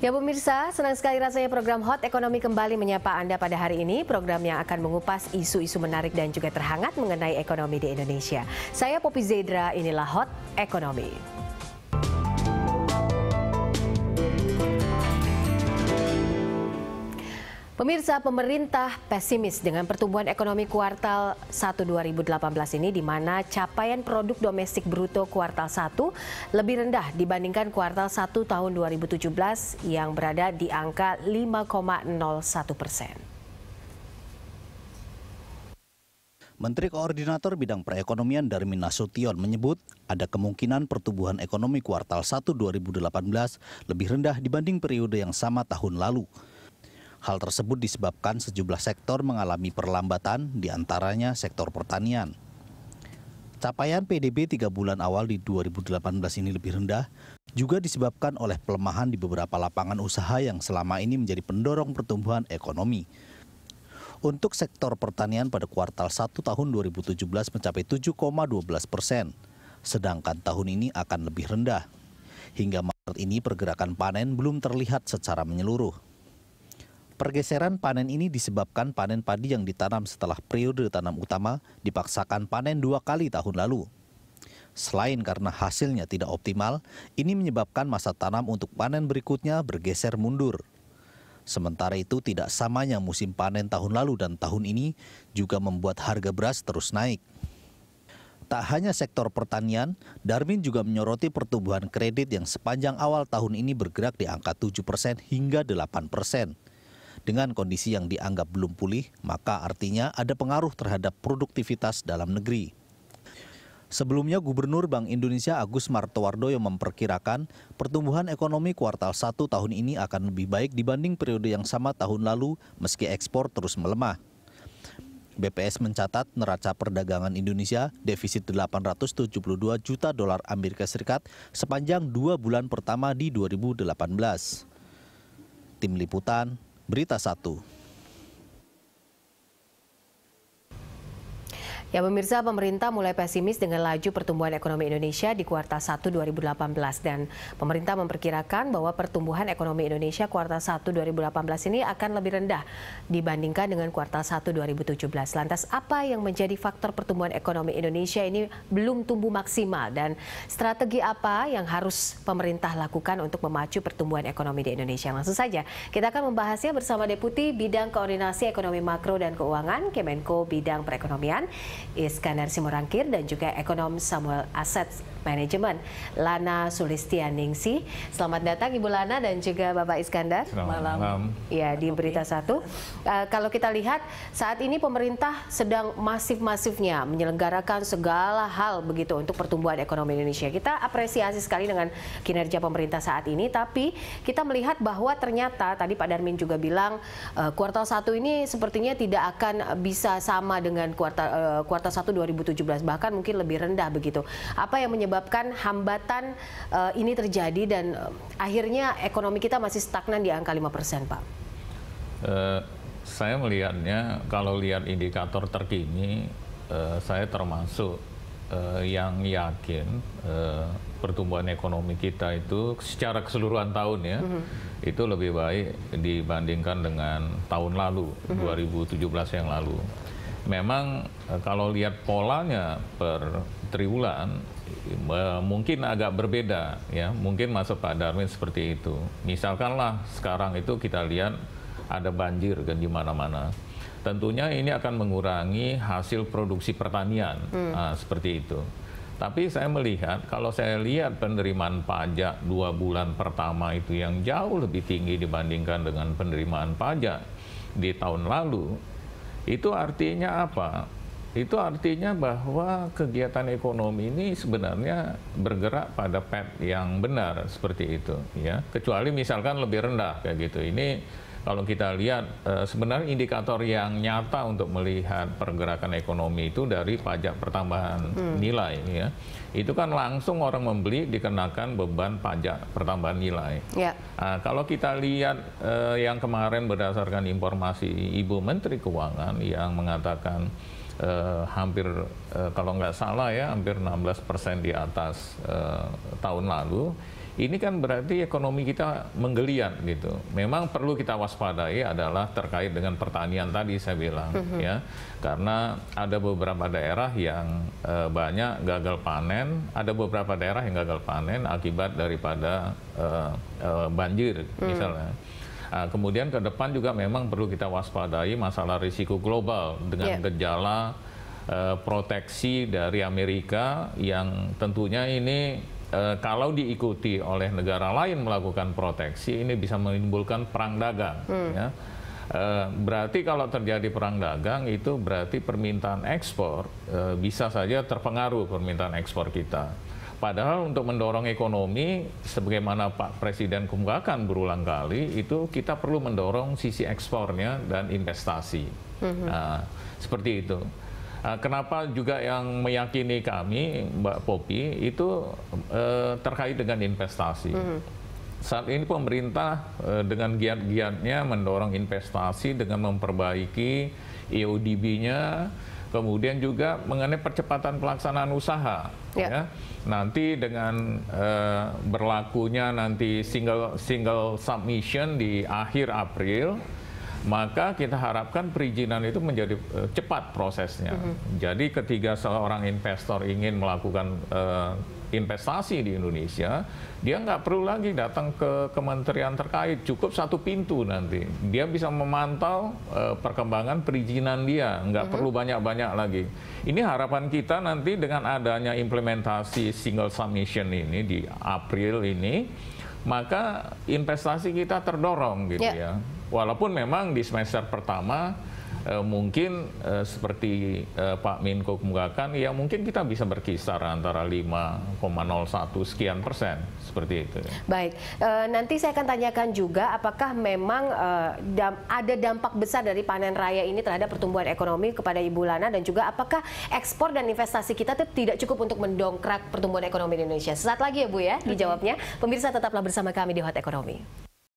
Ya pemirsa, senang sekali rasanya program Hot Ekonomi kembali menyapa Anda pada hari ini. Program yang akan mengupas isu-isu menarik dan juga terhangat mengenai ekonomi di Indonesia. Saya Popi Zedra, inilah Hot Ekonomi. Pemirsa pemerintah pesimis dengan pertumbuhan ekonomi kuartal 1 2018 ini di mana capaian produk domestik bruto kuartal 1 lebih rendah dibandingkan kuartal 1 tahun 2017 yang berada di angka 5,01 persen. Menteri Koordinator Bidang Perekonomian Darmin Nasution menyebut ada kemungkinan pertumbuhan ekonomi kuartal 1 2018 lebih rendah dibanding periode yang sama tahun lalu. Hal tersebut disebabkan sejumlah sektor mengalami perlambatan, diantaranya sektor pertanian. Capaian PDB tiga bulan awal di 2018 ini lebih rendah, juga disebabkan oleh pelemahan di beberapa lapangan usaha yang selama ini menjadi pendorong pertumbuhan ekonomi. Untuk sektor pertanian pada kuartal 1 tahun 2017 mencapai 7,12 persen, sedangkan tahun ini akan lebih rendah. Hingga Maret ini pergerakan panen belum terlihat secara menyeluruh. Pergeseran panen ini disebabkan panen padi yang ditanam setelah periode tanam utama dipaksakan panen dua kali tahun lalu. Selain karena hasilnya tidak optimal, ini menyebabkan masa tanam untuk panen berikutnya bergeser mundur. Sementara itu tidak samanya musim panen tahun lalu dan tahun ini juga membuat harga beras terus naik. Tak hanya sektor pertanian, Darmin juga menyoroti pertumbuhan kredit yang sepanjang awal tahun ini bergerak di angka 7% hingga 8%. Dengan kondisi yang dianggap belum pulih, maka artinya ada pengaruh terhadap produktivitas dalam negeri. Sebelumnya Gubernur Bank Indonesia Agus Martowardoyo memperkirakan pertumbuhan ekonomi kuartal 1 tahun ini akan lebih baik dibanding periode yang sama tahun lalu meski ekspor terus melemah. BPS mencatat neraca perdagangan Indonesia defisit 872 juta dolar Amerika Serikat sepanjang dua bulan pertama di 2018. Tim Liputan Berita 1 Ya pemirsa, pemerintah mulai pesimis dengan laju pertumbuhan ekonomi Indonesia di kuartal 1 2018 dan pemerintah memperkirakan bahwa pertumbuhan ekonomi Indonesia kuartal 1 2018 ini akan lebih rendah dibandingkan dengan kuartal 1 2017. Lantas apa yang menjadi faktor pertumbuhan ekonomi Indonesia ini belum tumbuh maksimal dan strategi apa yang harus pemerintah lakukan untuk memacu pertumbuhan ekonomi di Indonesia? Langsung saja kita akan membahasnya bersama Deputi Bidang Koordinasi Ekonomi Makro dan Keuangan Kemenko Bidang Perekonomian Iskandar Simorangkir dan juga ekonom Samuel Asset Management Lana Sulistianingsi. Selamat datang Ibu Lana dan juga Bapak Iskandar. Selamat malam. malam. Ya di berita satu. Uh, kalau kita lihat saat ini pemerintah sedang masif-masifnya menyelenggarakan segala hal begitu untuk pertumbuhan ekonomi Indonesia. Kita apresiasi sekali dengan kinerja pemerintah saat ini, tapi kita melihat bahwa ternyata tadi Pak Darmin juga bilang uh, kuartal satu ini sepertinya tidak akan bisa sama dengan kuartal uh, eh, kuartal 1 2017 bahkan mungkin lebih rendah begitu. Apa yang menyebabkan hambatan uh, ini terjadi dan uh, akhirnya ekonomi kita masih stagnan di angka 5% Pak? Uh, saya melihatnya kalau lihat indikator terkini uh, saya termasuk uh, yang yakin uh, pertumbuhan ekonomi kita itu secara keseluruhan tahun ya mm -hmm. itu lebih baik dibandingkan dengan tahun lalu mm -hmm. 2017 yang lalu memang eh, kalau lihat polanya per triwulan eh, mungkin agak berbeda ya mungkin masuk Pak Darwin seperti itu misalkanlah sekarang itu kita lihat ada banjir kan di mana-mana tentunya ini akan mengurangi hasil produksi pertanian hmm. nah, seperti itu tapi saya melihat kalau saya lihat penerimaan pajak dua bulan pertama itu yang jauh lebih tinggi dibandingkan dengan penerimaan pajak di tahun lalu itu artinya apa? Itu artinya bahwa kegiatan ekonomi ini sebenarnya bergerak pada pet yang benar seperti itu ya. Kecuali misalkan lebih rendah kayak gitu. Ini kalau kita lihat eh, sebenarnya indikator yang nyata untuk melihat pergerakan ekonomi itu dari pajak pertambahan hmm. nilai ya. Itu kan langsung orang membeli dikenakan beban pajak pertambahan nilai. Ya. Nah, kalau kita lihat eh, yang kemarin berdasarkan informasi Ibu Menteri Keuangan yang mengatakan eh, hampir eh, kalau nggak salah ya hampir 16 persen di atas eh, tahun lalu ini kan berarti ekonomi kita menggeliat gitu. Memang perlu kita waspadai adalah terkait dengan pertanian tadi saya bilang mm-hmm. ya, karena ada beberapa daerah yang e, banyak gagal panen, ada beberapa daerah yang gagal panen akibat daripada e, e, banjir mm. misalnya. Nah, kemudian ke depan juga memang perlu kita waspadai masalah risiko global dengan yeah. gejala uh, proteksi dari Amerika yang tentunya ini e, kalau diikuti oleh negara lain melakukan proteksi ini bisa menimbulkan perang dagang. Hmm. Ya. E, berarti kalau terjadi perang dagang itu berarti permintaan ekspor e, bisa saja terpengaruh permintaan ekspor kita. Padahal untuk mendorong ekonomi, sebagaimana Pak Presiden kemukakan berulang kali, itu kita perlu mendorong sisi ekspornya dan investasi. Mm -hmm. Nah, seperti itu. Eh, kenapa juga yang meyakini kami, Mbak Popi, itu uh, terkait dengan investasi. Mm -hmm. Saat ini pemerintah eh, dengan giat-giatnya mendorong investasi dengan memperbaiki EODB-nya, kemudian juga mengenai percepatan pelaksanaan usaha. Yeah. Ya. Nanti dengan uh, berlakunya nanti single single submission di akhir April maka kita harapkan perizinan itu menjadi uh, cepat prosesnya. Mm -hmm. Jadi ketika seorang investor ingin melakukan uh, investasi di Indonesia, dia nggak perlu lagi datang ke kementerian terkait, cukup satu pintu nanti. Dia bisa memantau uh, perkembangan perizinan dia, nggak mm-hmm. perlu banyak-banyak lagi. Ini harapan kita nanti dengan adanya implementasi single submission ini di April ini, maka investasi kita terdorong gitu yeah. ya. ya. Walaupun memang di semester pertama eh, mungkin eh, seperti eh, Pak Minko kemukakan, ya mungkin kita bisa berkisar antara 5,01 sekian persen seperti itu. Baik, e, nanti saya akan tanyakan juga apakah memang e, dam, ada dampak besar dari panen raya ini terhadap pertumbuhan ekonomi kepada Ibu Lana dan juga apakah ekspor dan investasi kita itu tidak cukup untuk mendongkrak pertumbuhan ekonomi di Indonesia. Sesaat lagi ya Bu ya dijawabnya. Pemirsa tetaplah bersama kami di Hot Ekonomi.